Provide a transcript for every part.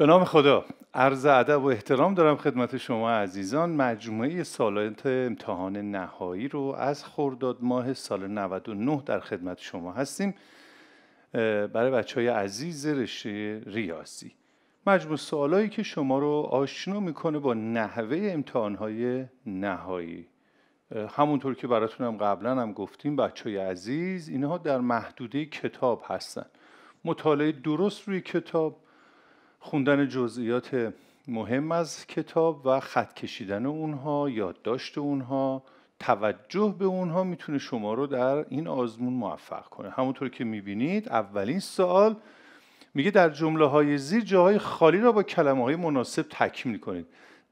به نام خدا عرض ادب و احترام دارم خدمت شما عزیزان مجموعه سالات امتحان نهایی رو از خرداد ماه سال 99 در خدمت شما هستیم برای بچه های عزیز رشته ریاضی مجموع سوالایی که شما رو آشنا میکنه با نحوه های نهایی همونطور که براتون هم قبلا هم گفتیم بچه های عزیز اینها در محدوده کتاب هستن مطالعه درست روی کتاب خوندن جزئیات مهم از کتاب و خط کشیدن اونها یادداشت اونها توجه به اونها میتونه شما رو در این آزمون موفق کنه همونطور که میبینید اولین سوال میگه در جمله های زیر جاهای خالی را با کلمه های مناسب تکمیل کنید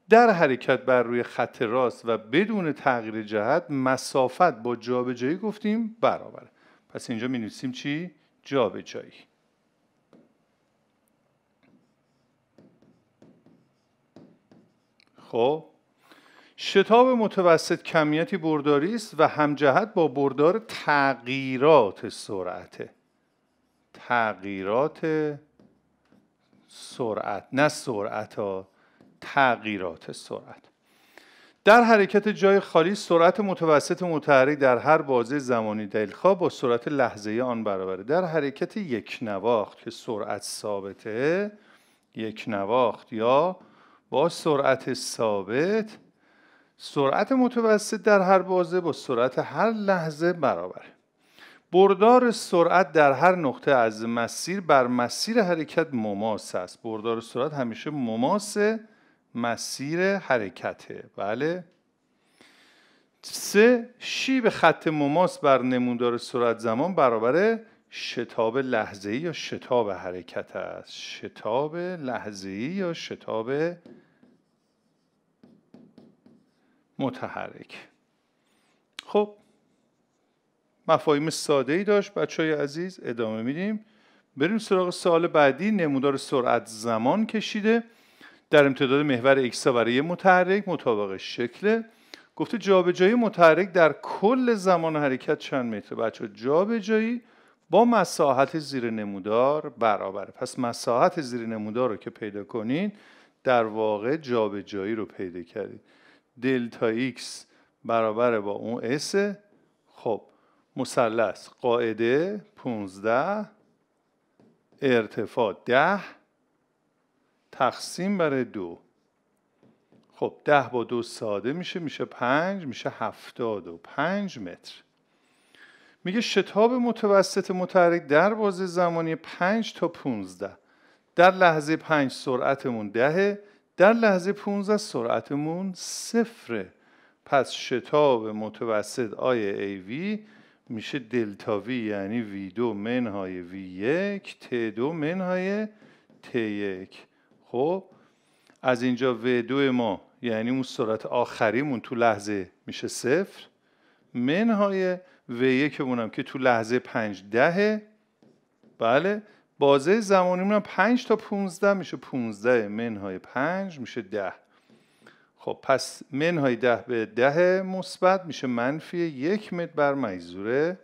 در حرکت بر روی خط راست و بدون تغییر جهت مسافت با جابجایی گفتیم برابره پس اینجا می نویسیم چی جابجایی خب شتاب متوسط کمیتی برداری است و همجهت با بردار تغییرات سرعته تغییرات سرعت نه سرعت ها تغییرات سرعت در حرکت جای خالی سرعت متوسط متحرک در هر بازه زمانی دلخواه با سرعت لحظه آن برابره در حرکت یک نواخت که سرعت ثابته یک نواخت یا با سرعت ثابت سرعت متوسط در هر بازه با سرعت هر لحظه برابره بردار سرعت در هر نقطه از مسیر بر مسیر حرکت مماس است بردار سرعت همیشه مماس مسیر حرکته بله سه شیب خط مماس بر نمودار سرعت زمان برابر شتاب لحظه یا شتاب حرکت است شتاب لحظه یا شتاب متحرک خب مفاهیم ساده ای داشت بچه های عزیز ادامه میدیم بریم سراغ سال بعدی نمودار سرعت زمان کشیده در امتداد محور اکسا برای متحرک مطابق شکل گفته جابجایی متحرک در کل زمان حرکت چند متر بچه جابجایی با مساحت زیر نمودار برابره پس مساحت زیر نمودار رو که پیدا کنید در واقع جابجایی رو پیدا کردید دلتا ایکس برابر با اون اس خب مثلث قاعده 15 ارتفاع 10 تقسیم بر دو خب 10 با دو ساده میشه میشه 5. میشه هفتاد و پنج متر میگه شتاب متوسط متحرک در بازه زمانی 5 تا 15 در لحظه 5 سرعتمون دهه در لحظه 15 سرعتمون صفره پس شتاب متوسط آی ای وی میشه دلتا وی یعنی وی دو منهای وی یک ت دو منهای ت یک خب از اینجا و دو ما یعنی اون سرعت آخریمون تو لحظه میشه صفر منهای و 1 که تو لحظه 5 دهه بله بازه زمانی اونم 5 تا 15 میشه 15 منهای 5 میشه 10 خب پس منهای 10 به 10 مثبت میشه منفی یک متر بر مجذور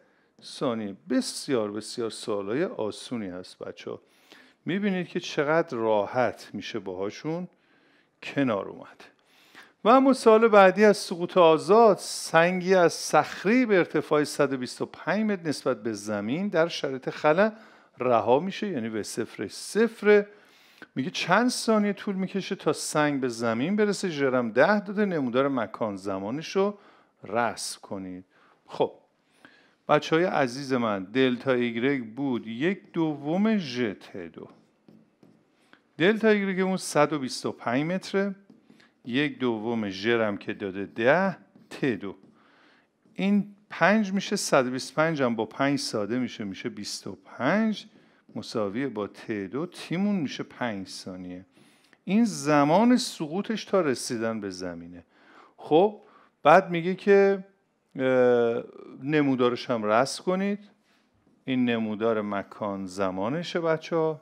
ثانیه بسیار بسیار های آسونی هست بچه ها میبینید که چقدر راحت میشه باهاشون کنار اومد و اما سال بعدی از سقوط آزاد سنگی از صخری به ارتفاع 125 متر نسبت به زمین در شرایط خلا رها میشه یعنی به صفر صفر میگه چند ثانیه طول میکشه تا سنگ به زمین برسه جرم ده داده نمودار مکان زمانش رو رسم کنید خب بچه های عزیز من دلتا ایگرگ بود یک دوم جت دو دلتا ایگرگ اون 125 متره یک دوم ژرم که داده ده ت دو این پنج میشه 125 هم با 5 ساده میشه میشه 25 مساوی با ت دو تیمون میشه 5 ثانیه این زمان سقوطش تا رسیدن به زمینه خب بعد میگه که نمودارش هم رسم کنید این نمودار مکان زمانشه بچه ها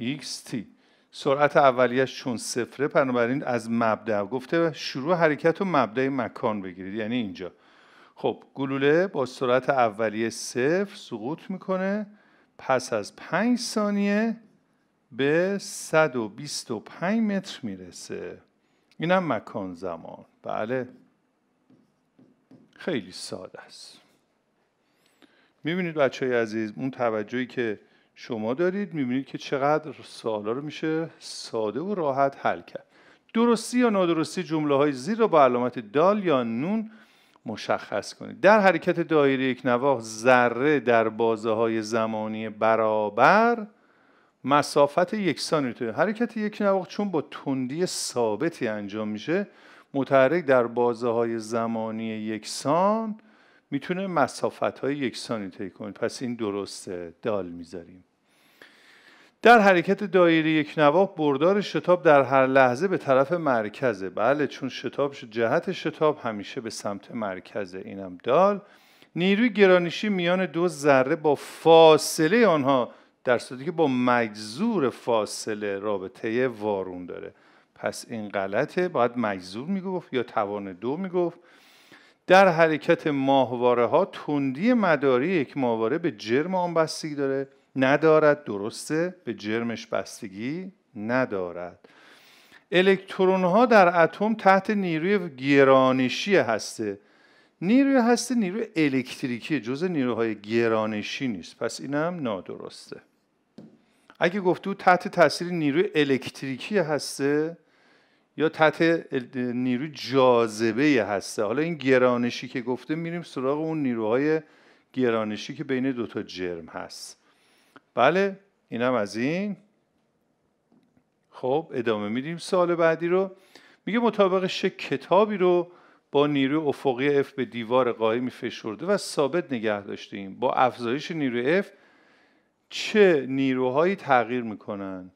x t سرعت اولیش چون صفره بنابراین از مبدع گفته شروع حرکت و مبدع مکان بگیرید یعنی اینجا خب گلوله با سرعت اولیه صفر سقوط میکنه پس از 5 ثانیه به 125 متر میرسه اینم مکان زمان بله خیلی ساده است میبینید بچه های عزیز اون توجهی که شما دارید میبینید که چقدر سوالا رو میشه ساده و راحت حل کرد درستی یا نادرستی جمله های زیر رو با علامت دال یا نون مشخص کنید در حرکت دایره یک نواخ ذره در بازه های زمانی برابر مسافت یکسانی تو حرکت یک نواخت چون با تندی ثابتی انجام میشه متحرک در بازه های زمانی یکسان میتونه مسافت های یکسانی طی کنه پس این درسته دال میذاریم در حرکت دایره یک نواب، بردار شتاب در هر لحظه به طرف مرکزه بله چون شتاب جهت شتاب همیشه به سمت مرکزه اینم دال نیروی گرانشی میان دو ذره با فاصله آنها در صورتی که با مجذور فاصله رابطه وارون داره پس این غلطه باید مجذور میگفت یا توان دو میگفت در حرکت ماهواره ها تندی مداری یک ماهواره به جرم آن بستگی داره ندارد درسته به جرمش بستگی ندارد الکترون ها در اتم تحت نیروی گرانشی هسته نیروی هسته نیروی الکتریکی جز نیروهای گرانشی نیست پس هم نادرسته اگه گفتو تحت تاثیر نیروی الکتریکی هسته یا تحت نیروی جاذبه هسته حالا این گرانشی که گفته میریم سراغ اون نیروهای گرانشی که بین دوتا جرم هست بله اینم از این خب ادامه میدیم سال بعدی رو میگه مطابقش کتابی رو با نیروی افقی F به دیوار قایمی فشرده و ثابت نگه داشتیم با افزایش نیروی F چه نیروهایی تغییر میکنن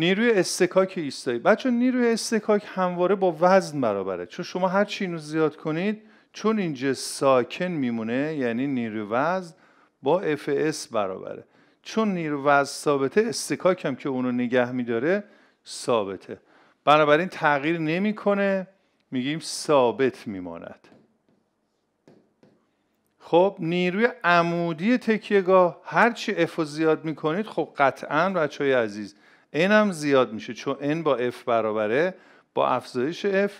نیروی استکاک ایستایی بچه نیروی استکاک همواره با وزن برابره چون شما هر چی اینو زیاد کنید چون اینجا ساکن میمونه یعنی نیروی وزن با اس برابره چون نیرو وزن ثابته استکاک هم که اونو نگه میداره ثابته بنابراین تغییر نمیکنه میگیم ثابت میماند خب نیروی عمودی تکیهگاه هرچی افو زیاد میکنید خب قطعا بچه های عزیز n هم زیاد میشه چون n با f برابره با افزایش f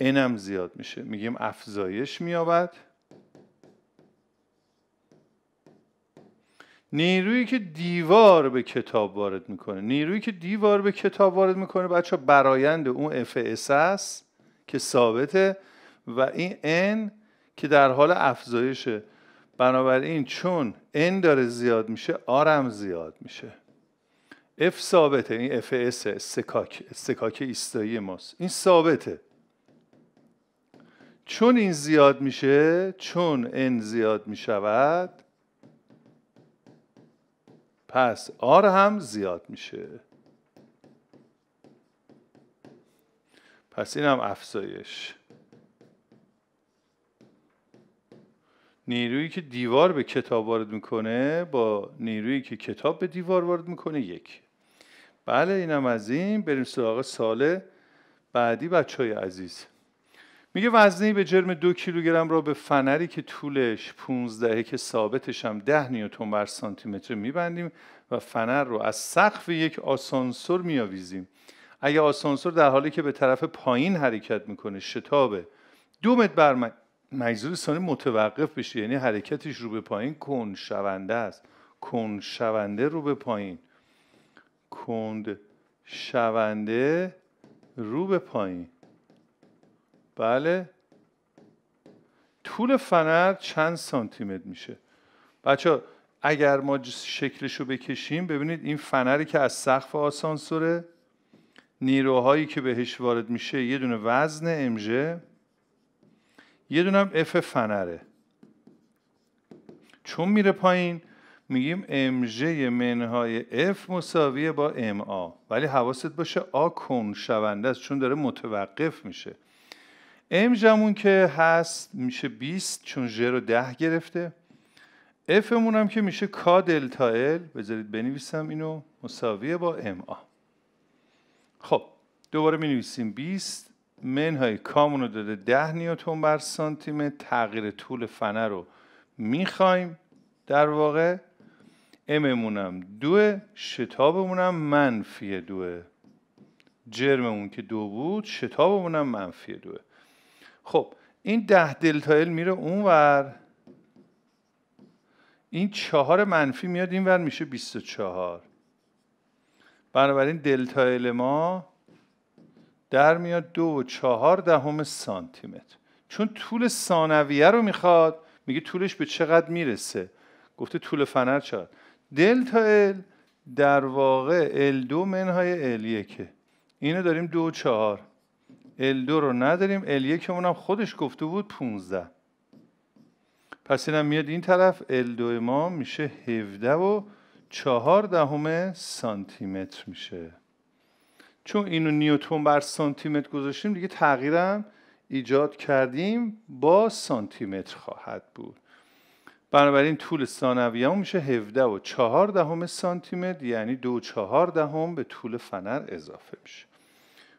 n هم زیاد میشه میگیم افزایش مییابد نیرویی که دیوار به کتاب وارد میکنه نیرویی که دیوار به کتاب وارد میکنه بچه برایند اون FS است که ثابته و این N که در حال افزایشه بنابراین چون N داره زیاد میشه هم زیاد میشه F ثابته این F سکاک، سکاک استکاک ایستایی ماست این ثابته چون این زیاد میشه چون N زیاد میشود پس R هم زیاد میشه پس این هم افزایش نیرویی که دیوار به کتاب وارد میکنه با نیرویی که کتاب به دیوار وارد میکنه یک بله اینم از این بریم سراغ سال بعدی بچه های عزیز میگه وزنی به جرم دو کیلوگرم را به فنری که طولش 15 که ثابتش هم ده نیوتن بر سانتی متر میبندیم و فنر رو از سقف یک آسانسور میآویزیم اگر آسانسور در حالی که به طرف پایین حرکت میکنه شتابه دو متر بر مجذور ثانیه متوقف بشه یعنی حرکتش رو به پایین کن شونده است کن شونده رو به پایین کند شونده رو به پایین بله طول فنر چند سانتی متر میشه بچه اگر ما شکلش رو بکشیم ببینید این فنری که از سقف آسانسوره نیروهایی که بهش وارد میشه یه دونه وزن امژه یه دونه هم اف فنره چون میره پایین میگیم MJ منهای اف مساویه با ام ولی حواست باشه آ کن شونده است چون داره متوقف میشه ام جمون که هست میشه 20 چون ژ رو 10 گرفته مون هم که میشه کا دلتا ال بذارید بنویسم اینو مساویه با ام خب دوباره مینویسیم 20 منهای کامون رو داده 10 نیوتن بر سانتی تغییر طول فنه رو میخوایم در واقع اممونم دو شتابمونم منفی دوه جرممون که دو بود شتابمونم منفی دوه خب این ده دلتایل ال میره اونور این چهار منفی میاد اینور میشه 24 بنابراین دلتا ال ما در میاد دو و چهار دهم سانتی متر چون طول ثانویه رو میخواد میگه طولش به چقدر میرسه گفته طول فنر چقدر دلتا ال در واقع ال 2 منهای L1 اینو داریم دو و ال 2 رو نداریم ال 1 هم خودش گفته بود 15 پس اینم میاد این طرف ال 2 ما میشه 17 و 4 دهم سانتی متر میشه چون اینو نیوتن بر سانتی متر گذاشتیم دیگه تغییرم ایجاد کردیم با سانتی متر خواهد بود بنابراین طول ثانویه میشه 17 و 4 دهم سانتی متر یعنی 2 4 دهم به طول فنر اضافه میشه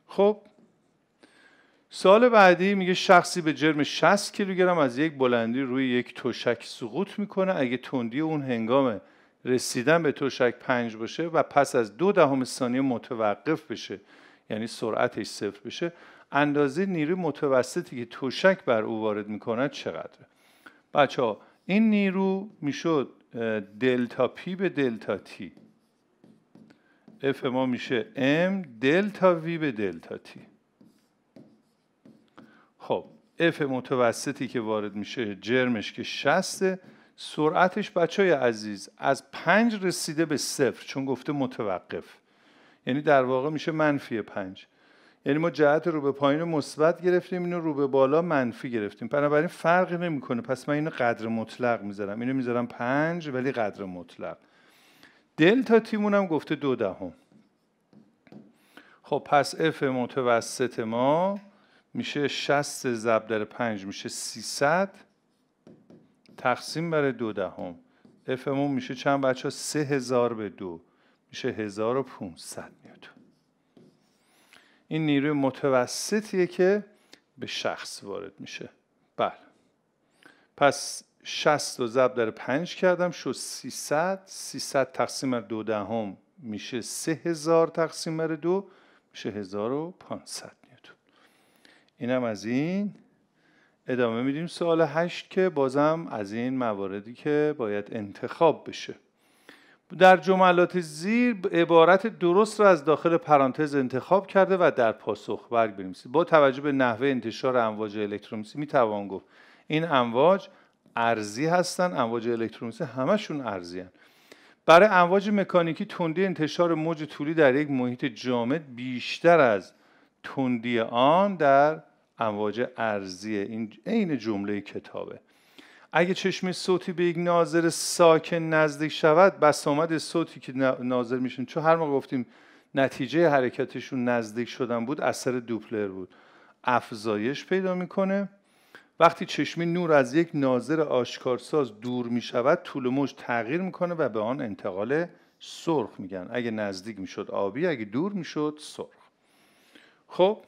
خب سال بعدی میگه شخصی به جرم 60 کیلوگرم از یک بلندی روی یک توشک سقوط میکنه اگه تندی اون هنگام رسیدن به توشک 5 باشه و پس از دو دهم ثانیه متوقف بشه یعنی سرعتش صفر بشه اندازه نیروی متوسطی که توشک بر او وارد میکنه چقدره بچه ها این نیرو میشد دلتا پی به دلتا تی اف ما میشه ام دلتا وی به دلتا تی خب اف متوسطی که وارد میشه جرمش که شسته، سرعتش بچه های عزیز از پنج رسیده به صفر چون گفته متوقف یعنی در واقع میشه منفی پنج یعنی ما جهت رو به پایین مثبت گرفتیم اینو رو به بالا منفی گرفتیم بنابراین فرقی نمیکنه پس من اینو قدر مطلق میذارم اینو میذارم پنج ولی قدر مطلق دلتا تیمون هم گفته دو دهم خب پس اف متوسط ما میشه 60 ضرب در 5 میشه 300 تقسیم بر دو دهم اف میشه چند بچه ها 3000 به دو میشه 1500 این نیروی متوسطیه که به شخص وارد میشه بله پس 60 رو ضرب در 5 کردم شد 300 300 تقسیم بر دو دهم میشه 3000 تقسیم بر دو میشه 1500 نیوتن اینم از این ادامه میدیم سوال 8 که بازم از این مواردی که باید انتخاب بشه در جملات زیر عبارت درست را از داخل پرانتز انتخاب کرده و در پاسخ برگ بنویسید با توجه به نحوه انتشار امواج الکترومغناطیسی می توان گفت این امواج ارزی هستند امواج الکترومغناطیسی همشون ارزی هستند برای امواج مکانیکی تندی انتشار موج طولی در یک محیط جامد بیشتر از تندی آن در امواج ارزی این عین جمله کتابه اگه چشم صوتی به یک ناظر ساکن نزدیک شود بس آمد صوتی که ناظر میشن چون هر موقع گفتیم نتیجه حرکتشون نزدیک شدن بود اثر دوپلر بود افزایش پیدا میکنه وقتی چشمی نور از یک ناظر آشکارساز دور می شود طول موج تغییر میکنه و به آن انتقال سرخ میگن اگه نزدیک میشد آبی اگه دور میشد سرخ خب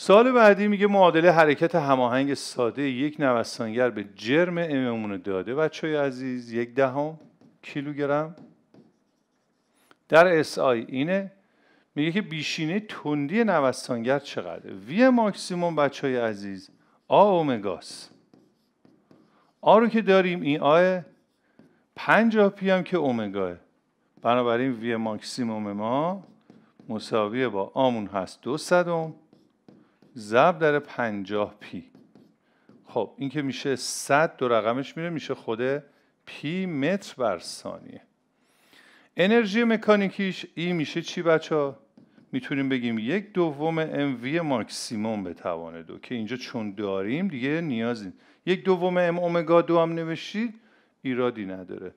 سال بعدی میگه معادله حرکت هماهنگ ساده یک نوسانگر به جرم اممون داده بچه عزیز یک دهم کیلوگرم در اس آی اینه میگه که بیشینه تندی نوسانگر چقدره وی ماکسیموم بچه های عزیز آ اومگاس آ رو که داریم این آ 50 پی هم که اومگاه بنابراین وی ماکسیموم ما مساویه با آمون هست دو صدم ضرب در پنجاه پی خب این که میشه 100 دو رقمش میره میشه خود پی متر بر ثانیه انرژی مکانیکیش ای میشه چی بچه ها؟ میتونیم بگیم یک دوم ام وی ماکسیموم به توان دو که اینجا چون داریم دیگه نیازی یک دوم ام اومگا دو هم نوشتید ایرادی نداره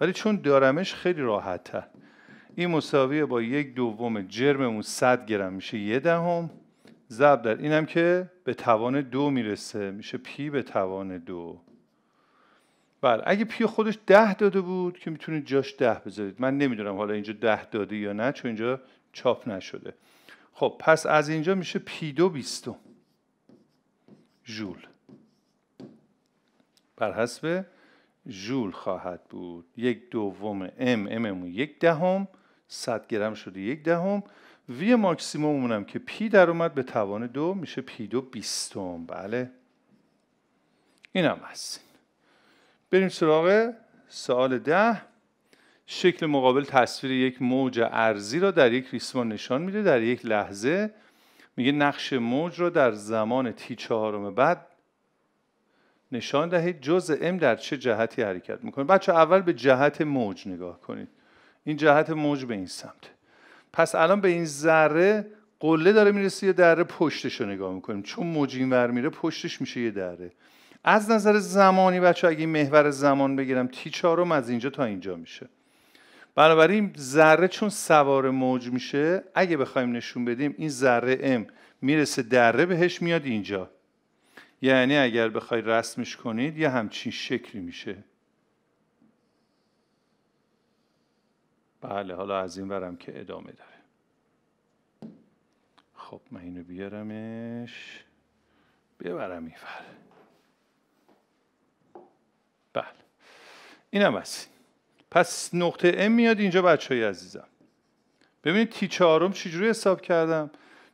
ولی چون دارمش خیلی راحت تر این مساویه با یک دوم جرممون 100 گرم میشه یه دهم ضرب در اینم که به توان دو میرسه میشه پی به توان دو بله اگه پی خودش ده داده بود که میتونید جاش ده بذارید من نمیدونم حالا اینجا ده داده یا نه چون اینجا چاپ نشده خب پس از اینجا میشه پی دو بیستم جول بر حسب جول خواهد بود یک دوم ام ام یک دهم ده صد گرم شده یک دهم ده وی ماکسیموم مونم که پی در اومد به توان دو میشه پی دو بیستم بله این هم هست بریم سراغ سوال ده شکل مقابل تصویر یک موج ارزی را در یک ریسمان نشان میده در یک لحظه میگه نقش موج را در زمان تی چهارم بعد نشان دهید جزء ام در چه جهتی حرکت میکنه بچه اول به جهت موج نگاه کنید این جهت موج به این سمت پس الان به این ذره قله داره میرسه یه دره پشتش رو نگاه میکنیم چون موج اینور میره پشتش میشه یه دره از نظر زمانی بچه اگه محور زمان بگیرم تی چهارم از اینجا تا اینجا میشه بنابراین ذره چون سوار موج میشه اگه بخوایم نشون بدیم این ذره ام میرسه دره بهش میاد اینجا یعنی اگر بخوای رسمش کنید یه همچین شکلی میشه بله حالا از این برم که ادامه داره خب من اینو بیارمش ببرم این فر بله اینم از پس نقطه ام میاد اینجا بچه های عزیزم ببینید تی چهارم چجوری حساب کردم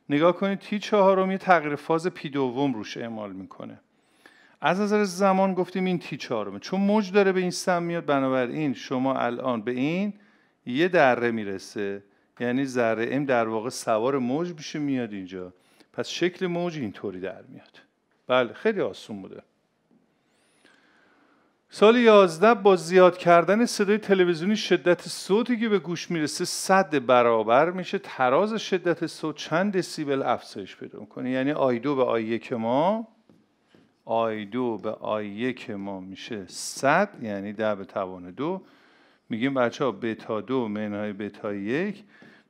نگاه کنید تی چهارم یه تغییر فاز پی دوم روش اعمال میکنه از نظر زمان گفتیم این تی چهارمه چون موج داره به این سم میاد بنابراین شما الان به این یه دره میرسه یعنی ذره ام در واقع سوار موج میشه میاد اینجا پس شکل موج اینطوری در میاد بله خیلی آسون بوده سال 11 با زیاد کردن صدای تلویزیونی شدت صوتی که به گوش میرسه صد برابر میشه تراز شدت صوت چند دسیبل افزایش پیدا میکنه یعنی آی دو به آی یک ما آی دو به آی یک ما میشه صد یعنی ده به توان دو میگیم بچه ها بتا دو منهای بتا یک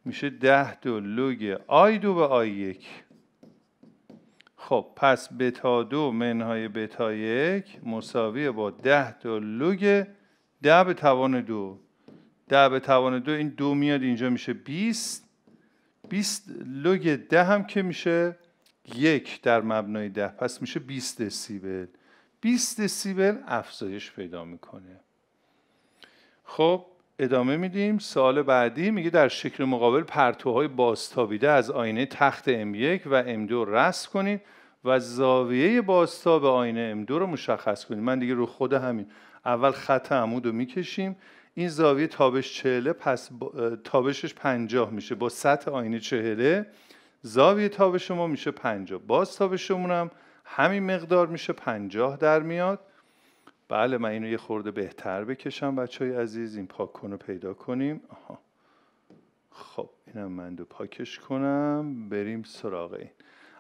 میشه ده دو لوگ آی دو به آی یک خب پس بتا دو منهای بتا یک مساویه با ده دو لوگ ده به توان دو ده به توان دو این دو میاد اینجا میشه بیست بیست لوگ ده هم که میشه یک در مبنای ده پس میشه 20 دسیبل بیست دسیبل افزایش پیدا میکنه خب ادامه میدیم سال بعدی میگه در شکل مقابل پرتوهای بازتابیده از آینه تخت M1 و M2 رست کنید و زاویه بازتاب آینه M2 رو مشخص کنید من دیگه رو خود همین اول خط عمود رو میکشیم این زاویه تابش چهله پس تابشش پنجاه میشه با سطح آینه چهله زاویه تابش ما میشه پنجاه باز تابشمون هم همین مقدار میشه پنجاه در میاد بله من اینو یه خورده بهتر بکشم بچه های عزیز این پاک کن رو پیدا کنیم آها. خب اینم من دو پاکش کنم بریم سراغ این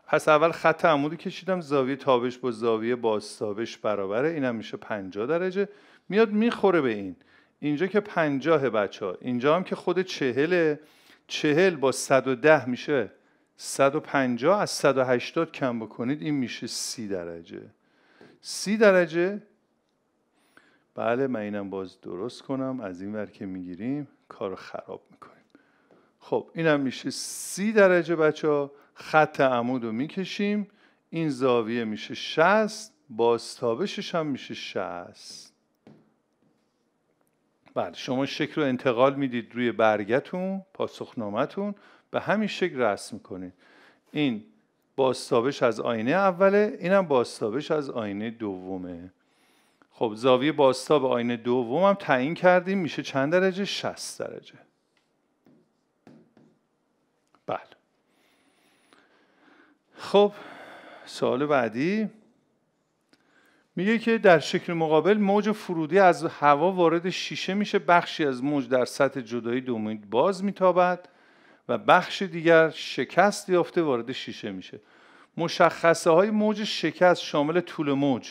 پس اول خط عمودی کشیدم زاویه تابش با زاویه بازتابش برابره اینم میشه 50 درجه میاد میخوره به این اینجا که 50 بچه ها اینجا هم که خود چهله چهل با 110 میشه 150 از 180 کم بکنید این میشه 30 درجه 30 درجه بله من اینم باز درست کنم از این ور که میگیریم کار خراب میکنیم خب اینم میشه سی درجه بچه ها خط عمود رو میکشیم این زاویه میشه 60 بازتابشش هم میشه 60 بله شما شکل رو انتقال میدید روی برگتون پاسخنامتون به همین شکل رسم کنید این بازتابش از آینه اوله اینم بازتابش از آینه دومه خب زاویه به آینه دوم هم تعیین کردیم میشه چند درجه 60 درجه بله خب سوال بعدی میگه که در شکل مقابل موج فرودی از هوا وارد شیشه میشه بخشی از موج در سطح جدایی دومید باز میتابد و بخش دیگر شکست یافته وارد شیشه میشه مشخصه های موج شکست شامل طول موج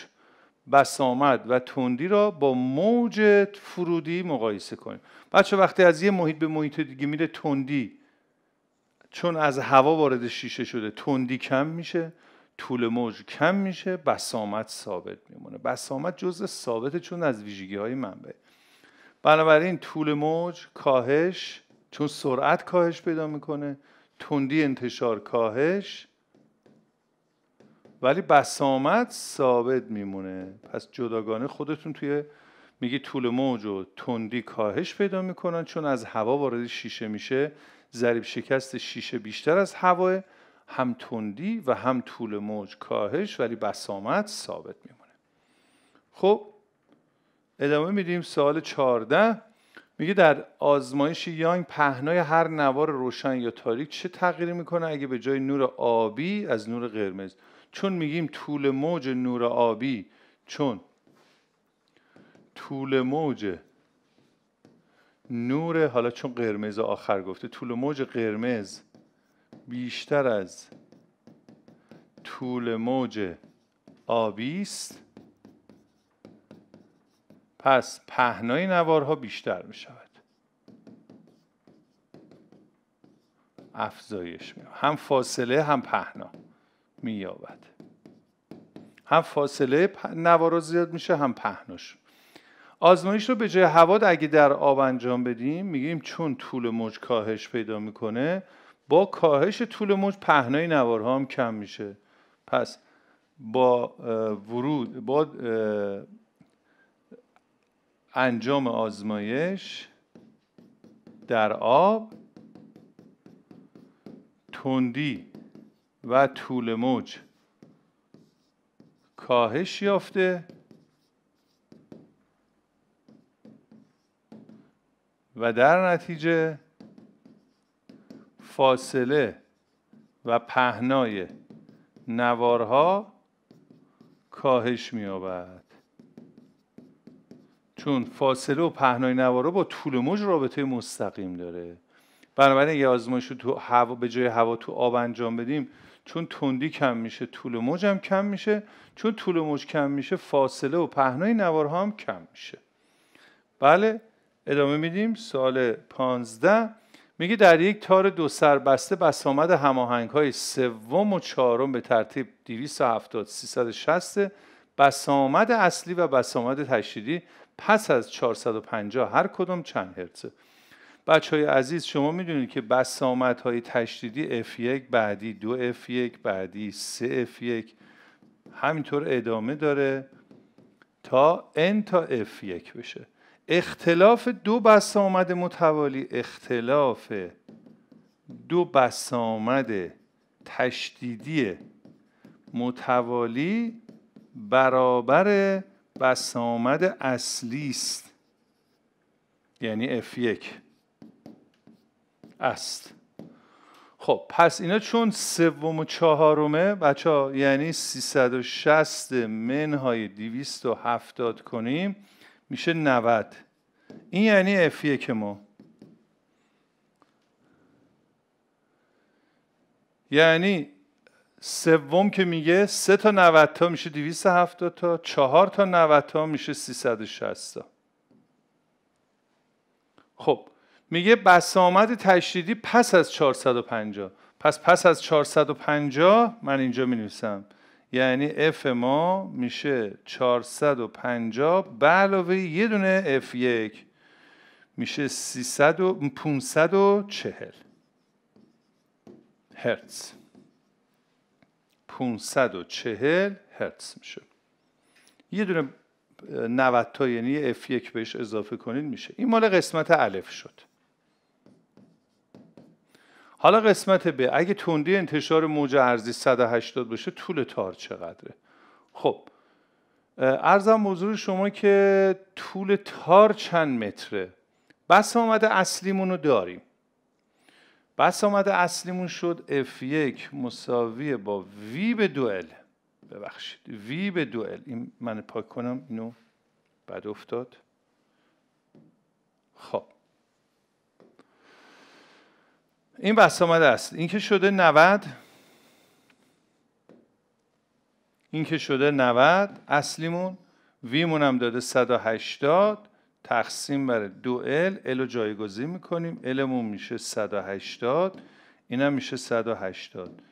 بسامد و تندی را با موج فرودی مقایسه کنیم بچه وقتی از یه محیط به محیط دیگه میره تندی چون از هوا وارد شیشه شده تندی کم میشه طول موج کم میشه بسامت ثابت میمونه بسامت جزء ثابته چون از ویژگی های منبع بنابراین طول موج کاهش چون سرعت کاهش پیدا میکنه تندی انتشار کاهش ولی بسامت ثابت میمونه پس جداگانه خودتون توی میگی طول موج و تندی کاهش پیدا میکنن چون از هوا وارد شیشه میشه ضریب شکست شیشه بیشتر از هوا هم تندی و هم طول موج کاهش ولی بسامت ثابت میمونه خب ادامه میدیم سال 14 میگه در آزمایش یانگ پهنای هر نوار روشن یا تاریک چه تغییری میکنه اگه به جای نور آبی از نور قرمز چون میگیم طول موج نور آبی چون طول موج نور حالا چون قرمز آخر گفته طول موج قرمز بیشتر از طول موج آبی است پس پهنای نوارها بیشتر می شود افزایش می هم فاصله هم پهنا مییابد هم فاصله نوار زیاد میشه هم پهناش آزمایش رو به جای هوا اگه در آب انجام بدیم میگیم چون طول موج کاهش پیدا میکنه با کاهش طول موج پهنای نوارها هم کم میشه پس با ورود با انجام آزمایش در آب تندی و طول موج کاهش یافته و در نتیجه فاصله و پهنای نوارها کاهش می‌یابد چون فاصله و پهنای نوارها با طول موج رابطه مستقیم داره بنابراین اگه آزمایش رو تو هوا به جای هوا تو آب انجام بدیم چون تندی کم میشه طول موج هم کم میشه چون طول موج کم میشه فاصله و پهنای نوارها هم کم میشه بله ادامه میدیم سال 15 میگه در یک تار دو سر بسته بسامد هماهنگ های سوم و چهارم به ترتیب 270 360 بسامد اصلی و بسامد تشدیدی پس از 450 هر کدام چند هرتزه بچه های عزیز شما میدونید که بسامت های تشدیدی F1 بعدی دو F1 بعدی سه F1 همینطور ادامه داره تا N تا F1 بشه اختلاف دو بسامد متوالی اختلاف دو بسامد تشدیدی متوالی برابر بسامد اصلی است یعنی F1 است خب پس اینا چون سوم و چهارمه بچه ها یعنی 360 منهای 270 کنیم میشه 90 این یعنی F1 ما یعنی سوم که میگه سه تا 90 تا میشه 270 تا چهار تا 90 تا میشه 360 تا خب میگه بسامد تشدیدی پس از 450 پس پس از 450 من اینجا می نویسم یعنی F ما میشه 450 به علاوه یه دونه F1 میشه 300 و 540 هرتز 540 هرتز میشه یه دونه 90 تا یعنی F1 بهش اضافه کنید میشه این مال قسمت الف شد حالا قسمت به اگه تندی انتشار موج ارزی 180 باشه طول تار چقدره خب ارزم حضور شما که طول تار چند متره بس آمده اصلیمون رو داریم بس آمده اصلیمون شد F1 مساوی با V به l ببخشید V به دوئل این من پاک کنم اینو بد افتاد خب این بحث آمده است این که شده 90 این که شده 90 اصلیمون ویمون هم داده 180 تقسیم بر دو ال ال رو جایگزین میکنیم المون میشه 180 اینم میشه 180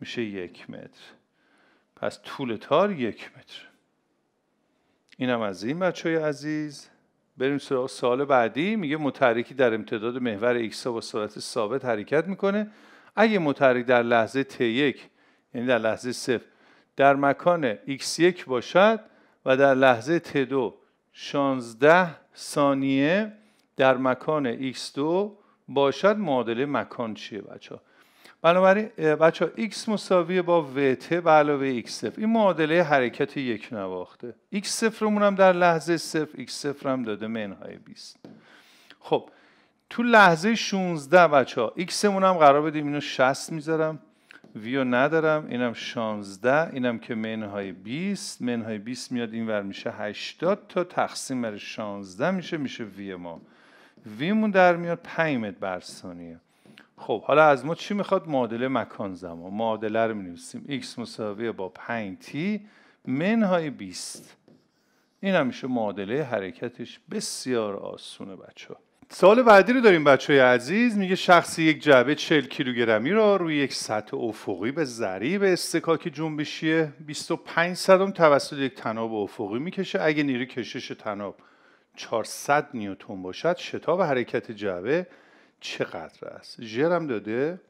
میشه یک متر پس طول تار یک متر اینم از این بچه های عزیز بریم سراغ سال بعدی میگه متحرکی در امتداد محور x با سرعت ثابت حرکت میکنه اگه متحرک در لحظه T1 یعنی در لحظه صفر در مکان X1 باشد و در لحظه T2 16 ثانیه در مکان X2 باشد معادله مکان چیه بچه ها؟ بنابراین بچه ها x مساوی با VT به علاوه x صفر این معادله حرکت یک نواخته x صفرمون هم در لحظه صفر x صفر هم داده منهای 20 خب تو لحظه 16 بچه ها x مون هم قرار بدیم اینو 60 میذارم ویو ندارم اینم 16 اینم که منهای 20 منهای 20 میاد اینور میشه 80 تا تقسیم بر 16 میشه میشه وی ما مون در میاد 5 متر بر ثانیه خب حالا از ما چی میخواد معادله مکان زمان معادله رو مینویسیم x مساوی با 5t منهای 20 این همیشه معادله حرکتش بسیار آسونه بچه سال بعدی رو داریم بچه های عزیز میگه شخصی یک جعبه 40 کیلوگرمی را روی یک سطح افقی به ذریع به استکاک جنبشی 25 صدم توسط یک تناب افقی میکشه اگه نیروی کشش تناب 400 نیوتن باشد شتاب حرکت جعبه چقدر است ژرم داده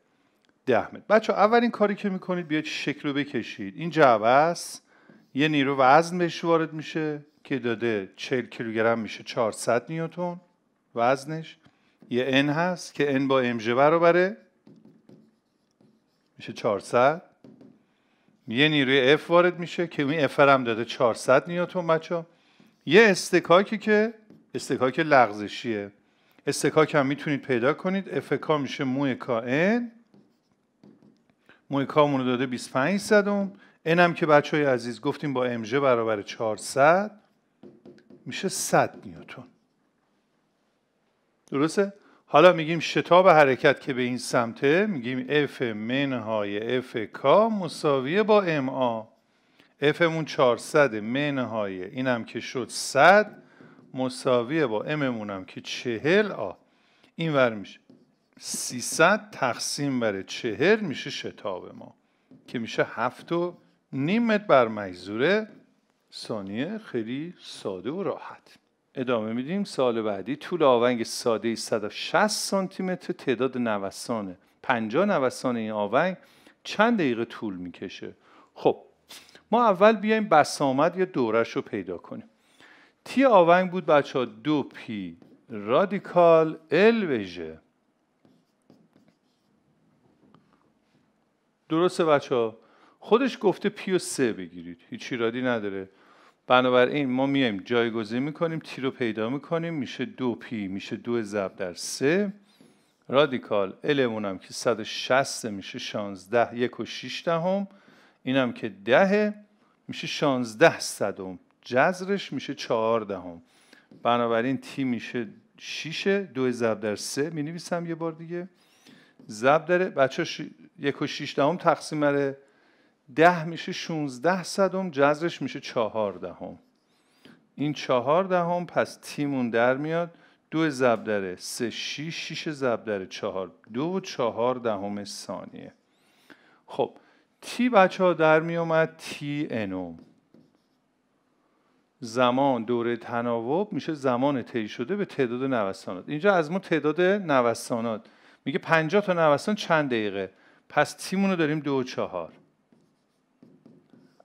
ده متر بچه اولین کاری که میکنید بیاید شکل رو بکشید این جعبه است یه نیرو وزن بهش وارد میشه که داده 40 کیلوگرم میشه 400 نیوتن وزنش یه ان هست که ان با جی برابره میشه 400 یه نیروی F وارد میشه که این F هم داده 400 نیوتن بچا یه استکاکی که استکاک لغزشیه استکاک هم میتونید پیدا کنید افکا میشه موی کائن موی کامون رو داده 25 صدم این هم که بچه های عزیز گفتیم با امژه برابر 400 میشه 100 نیوتون درسته؟ حالا میگیم شتاب حرکت که به این سمته میگیم اف منهای کا مساویه با ام MA مون 400 منهای اینم که شد 100 مساویه با اممونم مونم که چهل آ این ور میشه 300 تقسیم بر چهل میشه شتاب ما که میشه هفت و نیمت بر مجزور ثانیه خیلی ساده و راحت ادامه میدیم سال بعدی طول آونگ ساده 160 سانتی متر تعداد نوسانه 50 نوسان این آونگ چند دقیقه طول میکشه خب ما اول بیایم بسامد یا دورش رو پیدا کنیم تی آونگ بود بچه ها دو پی رادیکال ویژه درسته بچه ها خودش گفته پی و سه بگیرید هیچی رادی نداره بنابراین ما میایم جایگزین میکنیم تی رو پیدا میکنیم میشه دو پی میشه دو ضرب در سه رادیکال المون هم که 160 میشه 16 یک و 6 دهم اینم که 10 میشه 16 صدم جزرش میشه چهاردهم. دهم. بنابراین تی میشه شیشه دو زبدر در سه می نویسم یه بار دیگه زب داره بچه ش... یک و شیش دهم تقسیم مره ده میشه شونزده صدم جذرش میشه چهار دهم. این چهار دهم پس تیمون در میاد دو زب داره سه شیش شیش زبدره، چهار دو و چهار دهم ثانیه خب تی بچه ها در می اومد تی انوم زمان دوره تناوب میشه زمان طی شده به تعداد نوسانات اینجا از ما تعداد نوسانات میگه 50 تا نوسان چند دقیقه پس تیمونو داریم دو و چهار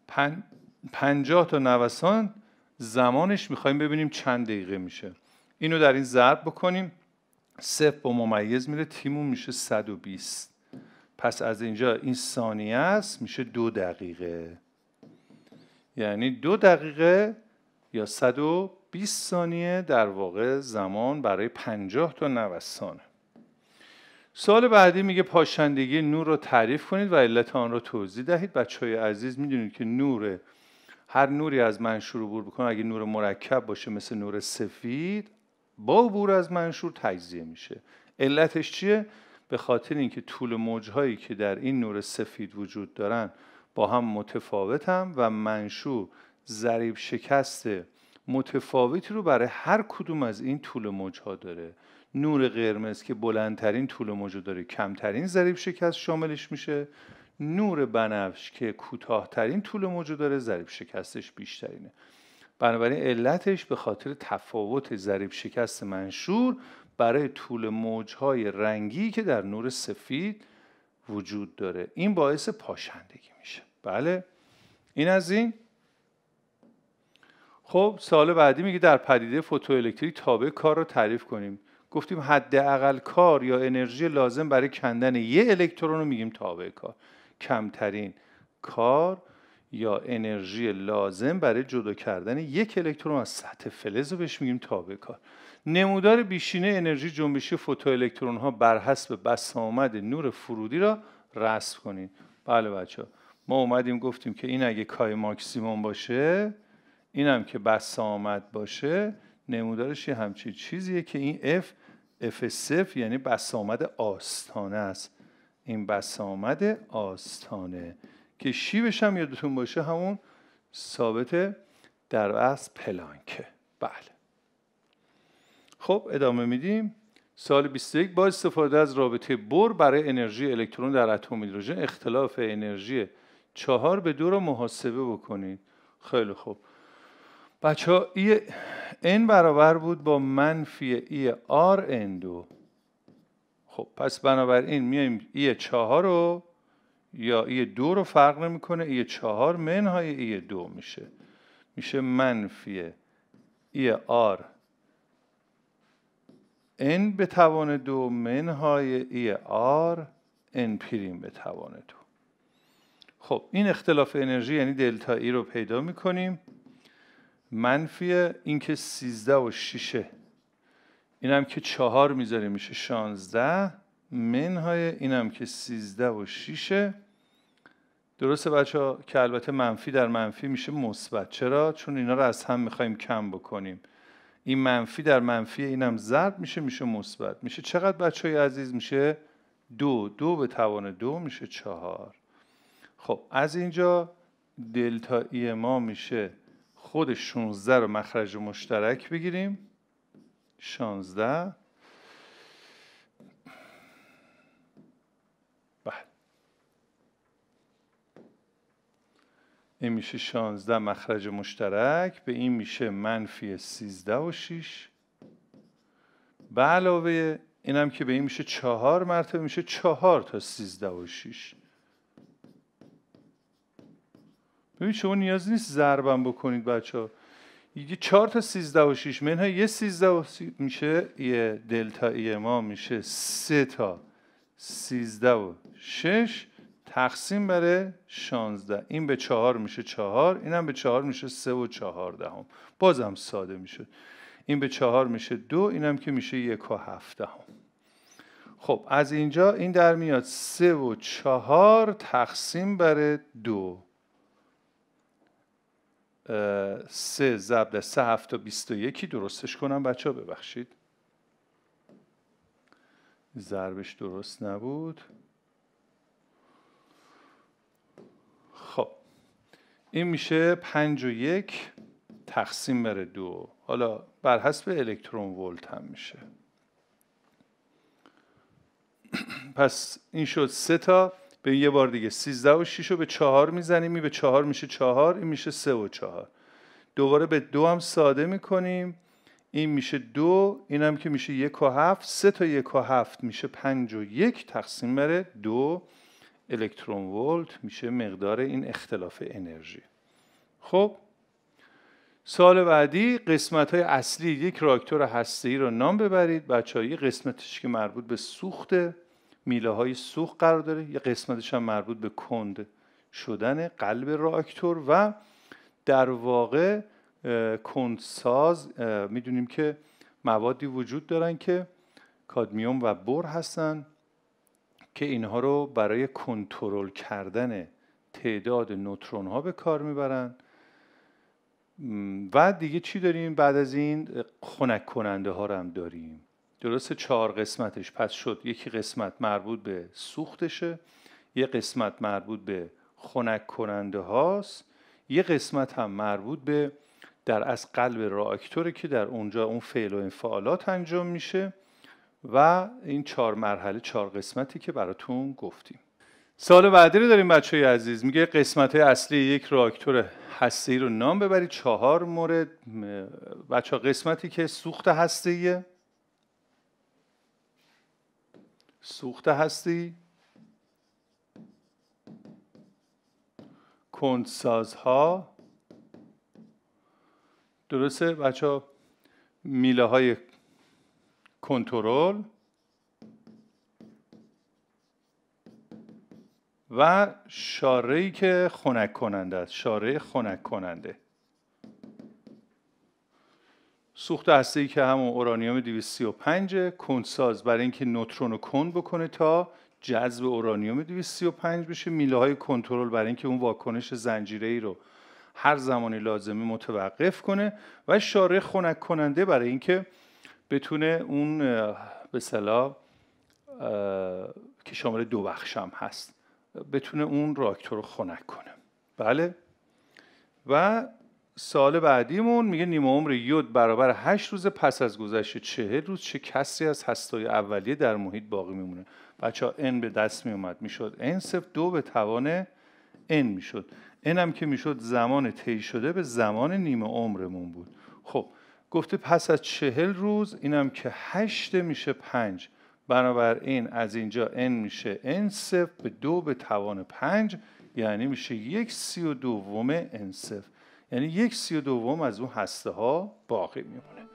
پن... پنجاه تا نوسان زمانش میخوایم ببینیم چند دقیقه میشه اینو در این ضرب بکنیم صفر با ممیز میره تیمون میشه 120 پس از اینجا این ثانیه است میشه دو دقیقه یعنی دو دقیقه یا 120 ثانیه در واقع زمان برای 50 تا نوسانه سال بعدی میگه پاشندگی نور رو تعریف کنید و علت آن را توضیح دهید بچه های عزیز میدونید که نور هر نوری از منشور عبور بکنه اگه نور مرکب باشه مثل نور سفید با عبور از منشور تجزیه میشه علتش چیه به خاطر اینکه طول موجهایی که در این نور سفید وجود دارن با هم متفاوتم و منشور ضریب شکست متفاوتی رو برای هر کدوم از این طول موجها داره نور قرمز که بلندترین طول موج داره کمترین ضریب شکست شاملش میشه نور بنفش که کوتاهترین طول موج داره ضریب شکستش بیشترینه بنابراین علتش به خاطر تفاوت ضریب شکست منشور برای طول موجهای رنگی که در نور سفید وجود داره این باعث پاشندگی میشه بله این از این خب سال بعدی میگه در پدیده فوتوالکتریک تابع کار رو تعریف کنیم گفتیم حداقل کار یا انرژی لازم برای کندن یه الکترون رو میگیم تابع کار کمترین کار یا انرژی لازم برای جدا کردن یک الکترون از سطح فلز رو بهش میگیم تابع کار نمودار بیشینه انرژی جنبشی الکترون ها بر حسب بس آمد نور فرودی را رسم کنید بله بچه ها. ما اومدیم گفتیم که این اگه کای ماکسیموم باشه اینم که بس آمد باشه نمودارش یه همچی چیزیه که این F F صف یعنی بس آستانه است این بس آمد آستانه که شیبش هم یادتون باشه همون ثابت در اصل پلانکه بله خب ادامه میدیم سال 21 با استفاده از رابطه بر برای انرژی الکترون در اتم هیدروژن اختلاف انرژی چهار به دو را محاسبه بکنید خیلی خوب بچه ها ای این برابر بود با منفی ای آر این دو خب پس بنابراین میایم ای چهار رو یا ای دو رو فرق نمیکنه ای چهار منهای ای دو میشه میشه منفی ای آر این به توان دو منهای ای آر این پریم به توان دو خب این اختلاف انرژی یعنی دلتا ای رو پیدا میکنیم منفی اینکه 13 و 6 اینم که 4 میذاره میشه 16 منهای اینم که 13 و 6 درسته بچه ها که البته منفی در منفی میشه مثبت چرا چون اینا رو از هم میخوایم کم بکنیم این منفی در منفی اینم ضرب میشه میشه مثبت میشه چقدر بچه های عزیز میشه دو دو به توان دو میشه چهار خب از اینجا دلتا ای ما میشه خود 16 رو مخرج مشترک بگیریم 16 بله. این میشه 16 مخرج مشترک به این میشه منفی 13 و 6 به علاوه اینم که به این میشه 4 مرتبه میشه 4 تا 13 و 6 ببین شما نیاز نیست ضربم بکنید بچه ها یه چهار تا سیزده و شیش منها یه سیزده و سی... میشه یه دلتا ما میشه سه تا سیزده و شش تقسیم بره شانزده این به چهار میشه چهار اینم به چهار میشه سه و چهار دهم بازم ساده میشه این به چهار میشه دو اینم که میشه یک و هفت خب از اینجا این در میاد سه و چهار تقسیم بره دو سه ضرب سه هفته بیست و یکی درستش کنم بچه ها ببخشید ضربش درست نبود خب این میشه پنج و یک تقسیم بر دو حالا بر حسب الکترون ولت هم میشه پس این شد سه تا به یه بار دیگه 13 و 6 رو به 4 میزنیم این به 4 میشه 4 این میشه 3 و 4 دوباره به 2 دو هم ساده میکنیم این میشه 2 اینم که میشه 1 و 7 3 تا 1 و 7 میشه 5 و 1 تقسیم بره 2 الکترون ولت میشه مقدار این اختلاف انرژی خب سال بعدی قسمت های اصلی یک راکتور هسته ای رو نام ببرید بچه های قسمتش که مربوط به سوخته میله های سوخت قرار داره یه قسمتش هم مربوط به کند شدن قلب راکتور و در واقع کندساز میدونیم که موادی وجود دارن که کادمیوم و بر هستن که اینها رو برای کنترل کردن تعداد نوترون ها به کار میبرن و دیگه چی داریم بعد از این خنک کننده ها رو هم داریم درست چهار قسمتش پس شد یکی قسمت مربوط به سوختشه یه قسمت مربوط به خنک کننده هاست یه قسمت هم مربوط به در از قلب راکتوره که در اونجا اون فعل و انفعالات انجام میشه و این چهار مرحله چهار قسمتی که براتون گفتیم سال بعدی رو داریم بچه عزیز میگه قسمت اصلی یک راکتور هستی رو نام ببرید چهار مورد بچه قسمتی که سوخت هستیه سوخته هستی کندسازها درسته بچه ها میله های کنترل و شاره که خنک کننده است شاره خنک کننده سوخت ای که همون اورانیوم 235 کنساز برای اینکه نوترون رو کند بکنه تا جذب اورانیوم 235 بشه میله های کنترل برای اینکه اون واکنش ای رو هر زمانی لازمه متوقف کنه و شاره خنک کننده برای اینکه بتونه اون به صلاح که شامل دو هم هست بتونه اون راکتور رو خنک کنه بله و سال بعدیمون میگه نیمه عمر یود برابر هشت روز پس از گذشته چهل روز چه کسی از هستای اولیه در محیط باقی میمونه بچه ها ان به دست میومد میشد ان صفر دو به توان ان میشد انم هم که میشد زمان طی شده به زمان نیمه عمرمون بود خب گفته پس از چهل روز اینم که هشت میشه پنج بنابراین از اینجا ان میشه ان صفر به دو به توان پنج یعنی میشه یک سی و دوم ان صفر یعنی یک سی و دوم از اون هسته ها باقی میمونه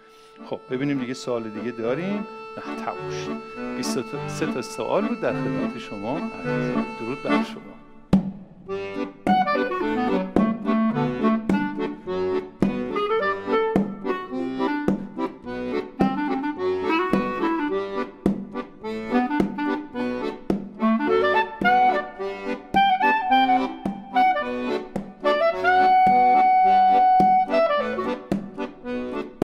خب ببینیم دیگه سوال دیگه داریم نه تموش 23 تا سوال بود در خدمت شما درود بر شما